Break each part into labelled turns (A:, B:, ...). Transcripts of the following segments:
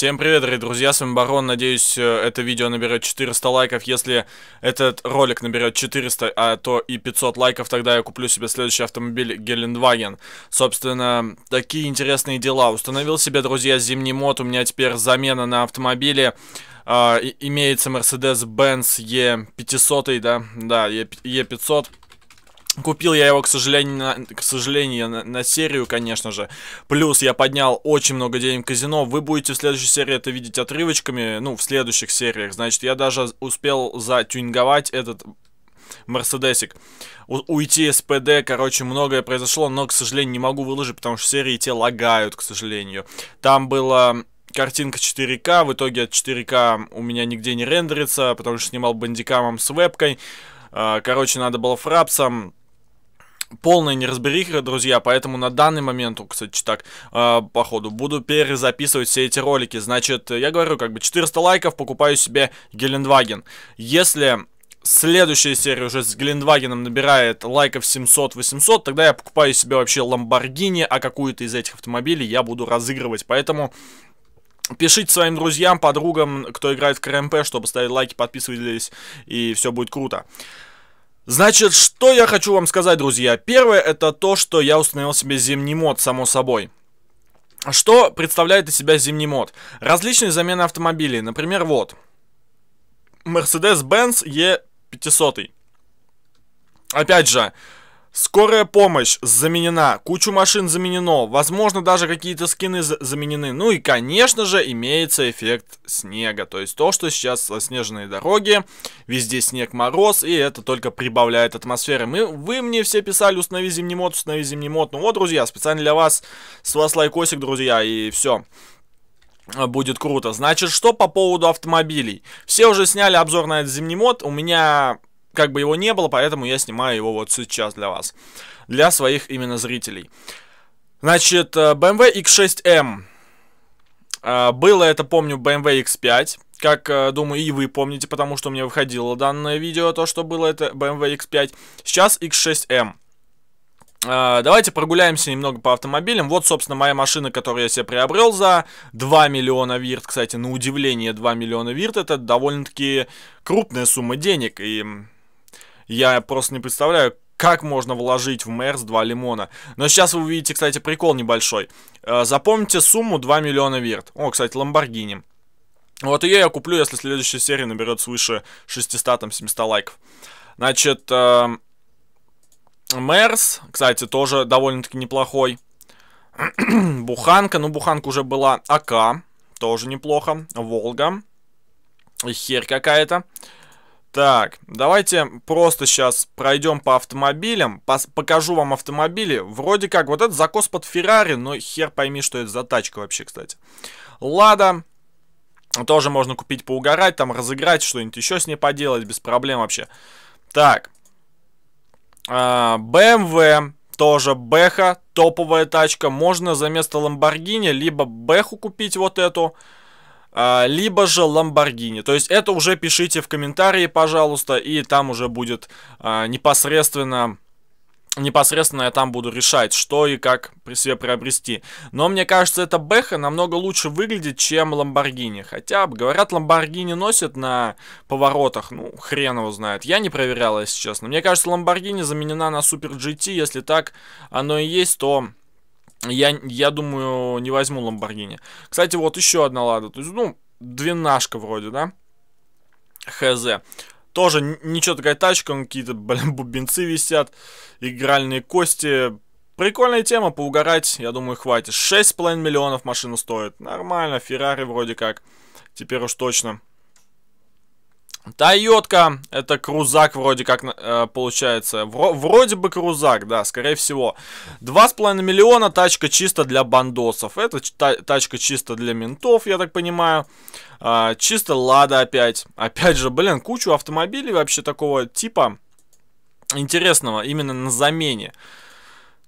A: Всем привет, дорогие друзья, с вами Барон, надеюсь, э, это видео наберет 400 лайков, если этот ролик наберет 400, а то и 500 лайков, тогда я куплю себе следующий автомобиль Гелендваген. Собственно, такие интересные дела. Установил себе, друзья, зимний мод, у меня теперь замена на автомобиле. Uh, имеется Mercedes-Benz E500, да, да, E500. Купил я его, к сожалению, на, к сожалению на, на серию, конечно же. Плюс я поднял очень много денег в казино. Вы будете в следующей серии это видеть отрывочками, ну, в следующих сериях. Значит, я даже успел затюнинговать этот Мерседесик. уйти с ПД, короче, многое произошло, но, к сожалению, не могу выложить, потому что серии те лагают, к сожалению. Там было картинка 4К, в итоге от 4К у меня нигде не рендерится, потому что снимал бандикамом с вебкой. А, короче, надо было фрапсом полная неразбериха, друзья, поэтому на данный момент, кстати, так, э, походу, буду перезаписывать все эти ролики. Значит, я говорю, как бы 400 лайков, покупаю себе Гелендваген. Если следующая серия уже с Гелендвагеном набирает лайков 700-800, тогда я покупаю себе вообще Ламборгини, а какую-то из этих автомобилей я буду разыгрывать. Поэтому... Пишите своим друзьям, подругам, кто играет в КРМП, чтобы ставить лайки, подписывались, и все будет круто. Значит, что я хочу вам сказать, друзья? Первое, это то, что я установил себе зимний мод, само собой. Что представляет из себя зимний мод? Различные замены автомобилей. Например, вот. Mercedes-Benz E500. Опять же, Скорая помощь заменена, кучу машин заменено, возможно даже какие-то скины за заменены. Ну и конечно же имеется эффект снега, то есть то, что сейчас снежные дороги, везде снег, мороз, и это только прибавляет атмосферы. Мы, вы мне все писали, установи зимний мод, установи зимний мод. Ну вот, друзья, специально для вас, с вас лайкосик, друзья, и все а, будет круто. Значит, что по поводу автомобилей? Все уже сняли обзор на этот зимний мод. У меня как бы его не было, поэтому я снимаю его вот сейчас для вас. Для своих именно зрителей. Значит, э, BMW X6M. Эм. Э, было это, помню, BMW X5. Как, э, думаю, и вы помните, потому что у меня выходило данное видео, то, что было это BMW X5. Сейчас X6M. Эм. Давайте прогуляемся немного по автомобилям. Вот, собственно, моя машина, которую я себе приобрел за 2 миллиона вирт. Кстати, на удивление, 2 миллиона вирт это довольно-таки крупная сумма денег. И я просто не представляю, как можно вложить в Мерс 2 лимона. Но сейчас вы увидите, кстати, прикол небольшой. Э, запомните сумму 2 миллиона вирт. О, кстати, Ламборгини. Вот ее я куплю, если следующая серия наберет свыше 600-700 лайков. Значит, э, Мерс, кстати, тоже довольно-таки неплохой. Буханка, ну буханка уже была. АК, тоже неплохо. Волга. хер какая-то. Так, давайте просто сейчас пройдем по автомобилям, покажу вам автомобили. Вроде как, вот это закос под Феррари, но хер пойми, что это за тачка вообще, кстати. Лада, тоже можно купить поугарать, там разыграть, что-нибудь еще с ней поделать, без проблем вообще. Так, BMW, а, эм тоже Бэха, топовая тачка. Можно за место Ламборгини либо Беху купить вот эту, а, либо же Lamborghini. То есть это уже пишите в комментарии, пожалуйста, и там уже будет а, непосредственно непосредственно я там буду решать, что и как при себе приобрести. Но мне кажется, эта Бэха намного лучше выглядит, чем Ламборгини. Хотя, говорят, Ламборгини носят на поворотах, ну, хрен его знает. Я не проверял, если честно. Мне кажется, Ламборгини заменена на Супер GT, если так оно и есть, то я, я думаю, не возьму Ламборгини. Кстати, вот еще одна Лада. То есть, ну, двенашка вроде, да? ХЗ. Тоже ничего такая тачка, какие-то, блин, бубенцы висят, игральные кости. Прикольная тема, поугарать, я думаю, хватит. 6,5 миллионов машина стоит. Нормально, Феррари вроде как. Теперь уж точно. Тойотка, это крузак вроде как э, получается, Вро вроде бы крузак, да, скорее всего. 2,5 миллиона, тачка чисто для бандосов, это тачка чисто для ментов, я так понимаю. Э, чисто Лада опять, опять же, блин, кучу автомобилей вообще такого типа интересного, именно на замене.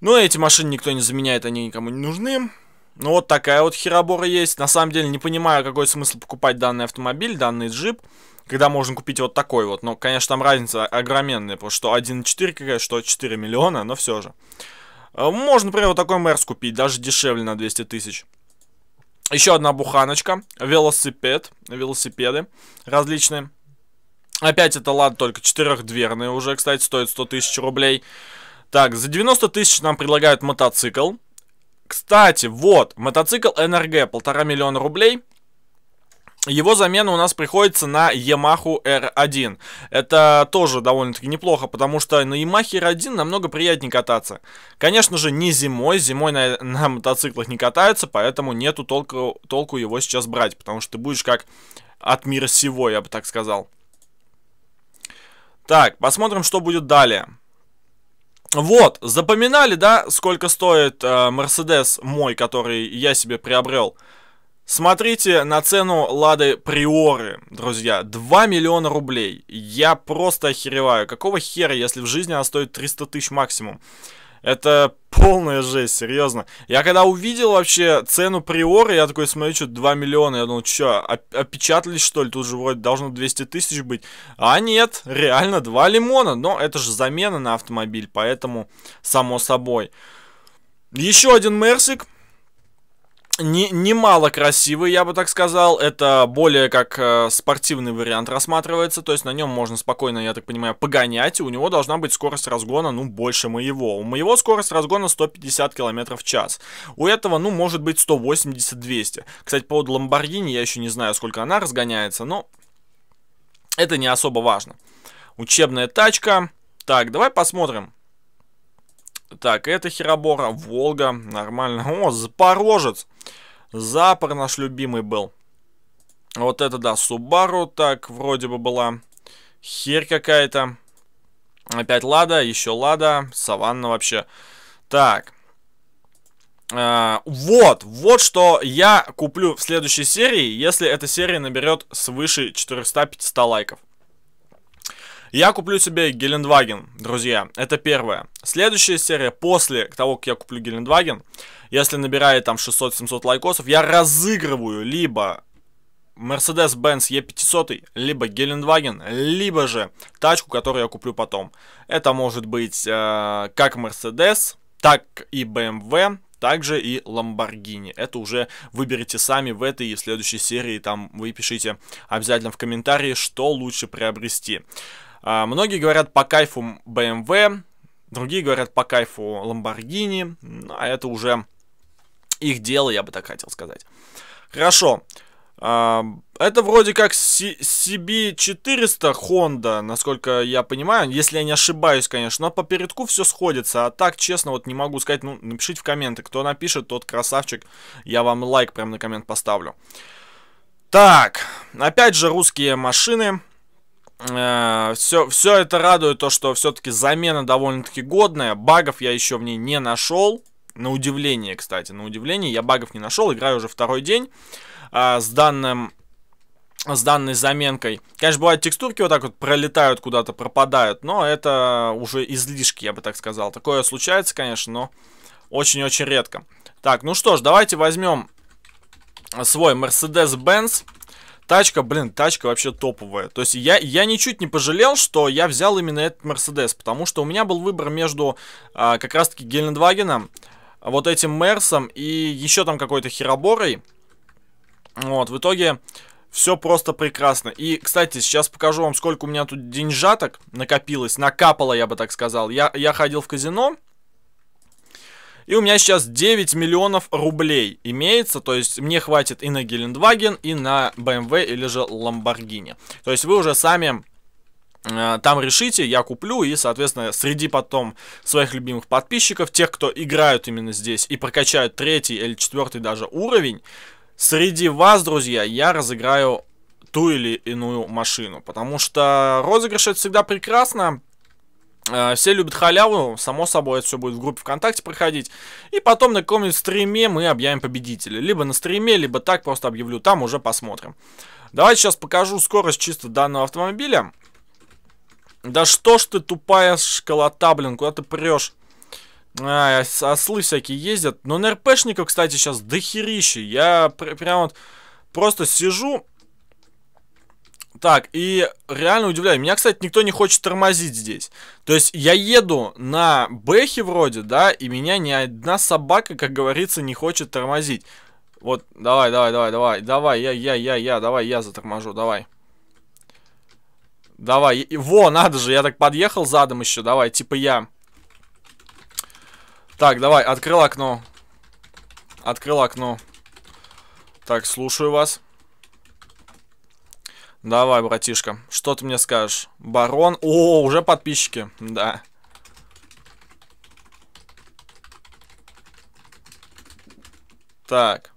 A: Но ну, эти машины никто не заменяет, они никому не нужны. Ну вот такая вот херобора есть. На самом деле не понимаю, какой смысл покупать данный автомобиль, данный джип когда можно купить вот такой вот. Но, конечно, там разница огроменная, потому что 1.4 КГ, что 4 миллиона, но все же. Э, можно, например, вот такой Мерс купить, даже дешевле на 200 тысяч. Еще одна буханочка, велосипед, велосипеды различные. Опять это лад только четырехдверные уже, кстати, стоит 100 тысяч рублей. Так, за 90 тысяч нам предлагают мотоцикл. Кстати, вот, мотоцикл НРГ, полтора миллиона рублей. Его замена у нас приходится на Yamaha R1. Это тоже довольно-таки неплохо, потому что на Yamaha R1 намного приятнее кататься. Конечно же, не зимой. Зимой на, на мотоциклах не катаются, поэтому нету толку, толку его сейчас брать, потому что ты будешь как от мира сего, я бы так сказал. Так, посмотрим, что будет далее. Вот, запоминали, да, сколько стоит э, Mercedes мой, который я себе приобрел? Смотрите на цену Лады Приоры, друзья. 2 миллиона рублей. Я просто охереваю. Какого хера, если в жизни она стоит 300 тысяч максимум? Это полная жесть, серьезно. Я когда увидел вообще цену приоры, я такой смотрю, что 2 миллиона. Я думал, что, опечатались что ли? Тут же вроде должно 200 тысяч быть. А нет, реально 2 лимона. Но это же замена на автомобиль, поэтому само собой. Еще один Мерсик не, немало красивый, я бы так сказал. Это более как э, спортивный вариант рассматривается. То есть на нем можно спокойно, я так понимаю, погонять. И у него должна быть скорость разгона, ну, больше моего. У моего скорость разгона 150 км в час. У этого, ну, может быть 180-200. Кстати, по поводу Lamborghini я еще не знаю, сколько она разгоняется, но это не особо важно. Учебная тачка. Так, давай посмотрим. Так, это Херобора, Волга, нормально. О, Запорожец. Запор наш любимый был. Вот это да, Субару, так, вроде бы была. хер какая-то. Опять Лада, еще Лада, Саванна вообще. Так. Э, вот, вот что я куплю в следующей серии, если эта серия наберет свыше 400-500 лайков. Я куплю себе Гелендваген, друзья. Это первое. Следующая серия, после того, как я куплю Гелендваген, если набирает там 600-700 лайкосов, я разыгрываю либо Mercedes-Benz E500, либо Гелендваген, либо же тачку, которую я куплю потом. Это может быть э, как Mercedes, так и BMW, эм также и Lamborghini. Это уже выберите сами в этой и в следующей серии. Там вы пишите обязательно в комментарии, что лучше приобрести. А, многие говорят по кайфу BMW, другие говорят по кайфу Lamborghini, ну, а это уже их дело, я бы так хотел сказать. Хорошо. А, это вроде как CB400 Honda, насколько я понимаю, если я не ошибаюсь, конечно, но по передку все сходится, а так, честно, вот не могу сказать, ну, напишите в комменты, кто напишет, тот красавчик, я вам лайк прям на коммент поставлю. Так, опять же русские машины, все, э, все это радует то, что все-таки замена довольно-таки годная. Багов я еще в ней не нашел. На удивление, кстати, на удивление. Я багов не нашел, играю уже второй день э, с данным с данной заменкой. Конечно, бывают текстурки вот так вот пролетают куда-то, пропадают, но это уже излишки, я бы так сказал. Такое случается, конечно, но очень-очень редко. Так, ну что ж, давайте возьмем свой Mercedes-Benz Тачка, блин, тачка вообще топовая. То есть я, я ничуть не пожалел, что я взял именно этот Мерседес, потому что у меня был выбор между а, как раз-таки Гелендвагеном, вот этим Мерсом и еще там какой-то Хероборой. Вот, в итоге все просто прекрасно. И, кстати, сейчас покажу вам, сколько у меня тут деньжаток накопилось, накапало, я бы так сказал. Я, я ходил в казино, и у меня сейчас 9 миллионов рублей имеется, то есть мне хватит и на Гелендваген, и на BMW эм или же Ламборгини. То есть вы уже сами э, там решите, я куплю, и, соответственно, среди потом своих любимых подписчиков, тех, кто играют именно здесь и прокачают третий или четвертый даже уровень, среди вас, друзья, я разыграю ту или иную машину, потому что розыгрыш это всегда прекрасно, Э, все любят халяву, само собой, это все будет в группе ВКонтакте проходить. И потом на каком-нибудь стриме мы объявим победителя. Либо на стриме, либо так просто объявлю, там уже посмотрим. Давайте сейчас покажу скорость чисто данного автомобиля. Да что ж ты тупая школота, блин, куда ты прешь? А, ослы всякие ездят. Но на РПшников, кстати, сейчас дохерища. Я пр прям вот просто сижу так, и реально удивляю. Меня, кстати, никто не хочет тормозить здесь. То есть я еду на бэхе вроде, да, и меня ни одна собака, как говорится, не хочет тормозить. Вот, давай, давай, давай, давай, давай, я, я, я, я, давай, я заторможу, давай. Давай, во, надо же, я так подъехал задом еще, давай, типа я. Так, давай, открыл окно. Открыл окно. Так, слушаю вас. Давай, братишка, что ты мне скажешь? Барон... О, уже подписчики, да. Так.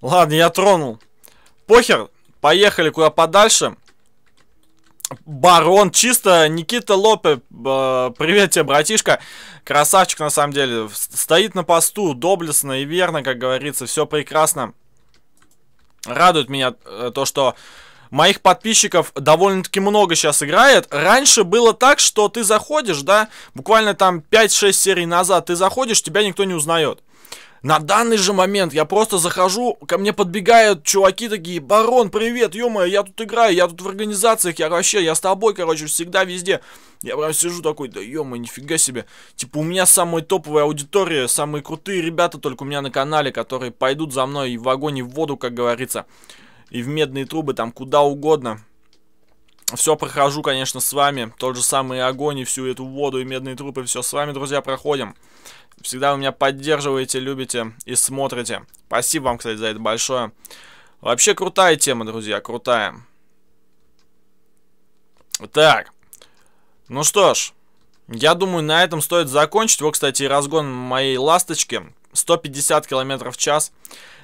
A: Ладно, я тронул. Похер, поехали куда подальше. Барон чисто, Никита Лопе, э, привет тебе, братишка, красавчик на самом деле, стоит на посту, доблестно и верно, как говорится, все прекрасно. Радует меня э, то, что моих подписчиков довольно-таки много сейчас играет. Раньше было так, что ты заходишь, да, буквально там 5-6 серий назад ты заходишь, тебя никто не узнает. На данный же момент я просто захожу, ко мне подбегают чуваки такие, барон, привет, ё я тут играю, я тут в организациях, я вообще, я с тобой, короче, всегда везде. Я прям сижу такой, да ё нифига себе. Типа у меня самая топовая аудитория, самые крутые ребята только у меня на канале, которые пойдут за мной и в огонь, и в воду, как говорится, и в медные трубы, там куда угодно. Все прохожу, конечно, с вами. Тот же самый огонь и всю эту воду и медные трубы, Все с вами, друзья, проходим. Всегда вы меня поддерживаете, любите и смотрите. Спасибо вам, кстати, за это большое. Вообще крутая тема, друзья, крутая. Так. Ну что ж, я думаю, на этом стоит закончить. Вот, кстати, разгон моей ласточки. 150 км в час.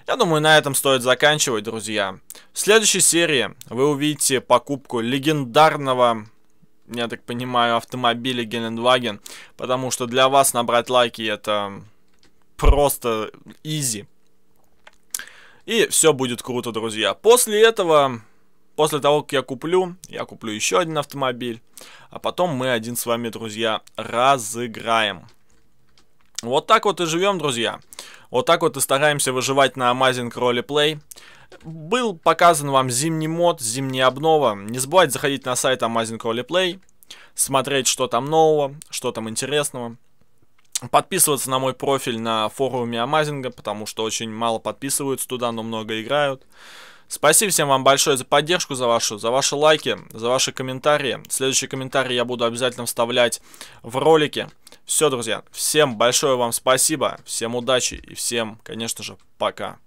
A: Я думаю, на этом стоит заканчивать, друзья. В следующей серии вы увидите покупку легендарного я так понимаю, автомобили Гелендваген, потому что для вас набрать лайки это просто изи. И все будет круто, друзья. После этого, после того, как я куплю, я куплю еще один автомобиль, а потом мы один с вами, друзья, разыграем. Вот так вот и живем, Друзья. Вот так вот и стараемся выживать на Amazing Roleplay. Был показан вам зимний мод, зимняя обнова. Не забывайте заходить на сайт Amazing Roleplay, смотреть, что там нового, что там интересного. Подписываться на мой профиль на форуме Амазинга, потому что очень мало подписываются туда, но много играют. Спасибо всем вам большое за поддержку, за вашу, за ваши лайки, за ваши комментарии. Следующие комментарии я буду обязательно вставлять в ролики. Все, друзья, всем большое вам спасибо, всем удачи и всем, конечно же, пока.